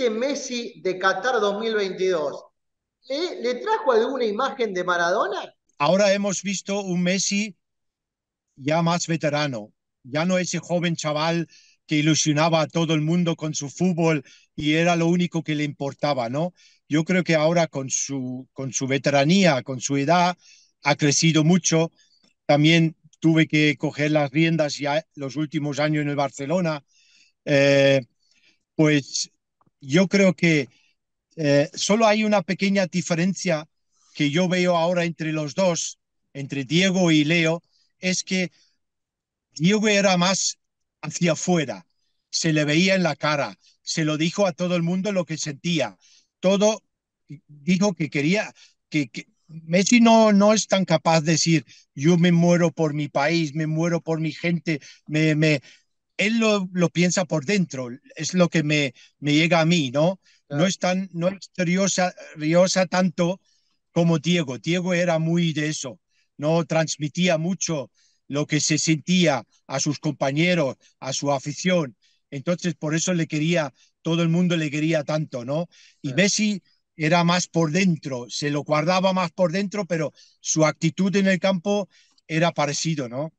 Este Messi de Qatar 2022, ¿le, trajo alguna imagen de Maradona? Ahora hemos visto un Messi ya más veterano, ya no ese joven chaval que ilusionaba a todo el mundo con su fútbol y era lo único que le importaba, ¿no? Yo creo que ahora con su, con su veteranía, con su edad, ha crecido mucho. También tuve que coger las riendas ya los últimos años en el Barcelona. Eh, pues yo creo que eh, solo hay una pequeña diferencia que yo veo ahora entre los dos, entre Diego y Leo, es que Diego era más hacia afuera, se le veía en la cara, se lo dijo a todo el mundo lo que sentía, todo dijo que quería, que, Messi no, no es tan capaz de decir, yo me muero por mi país, me muero por mi gente, me, él lo, piensa por dentro, es lo que me, me llega a mí, ¿no? No es tan, no es riosa tanto como Diego. Diego era muy de eso, no transmitía mucho lo que se sentía a sus compañeros, a su afición. Entonces, por eso le quería, todo el mundo le quería tanto, ¿no? Y Messi era más por dentro, se lo guardaba más por dentro, pero su actitud en el campo era parecido, ¿no?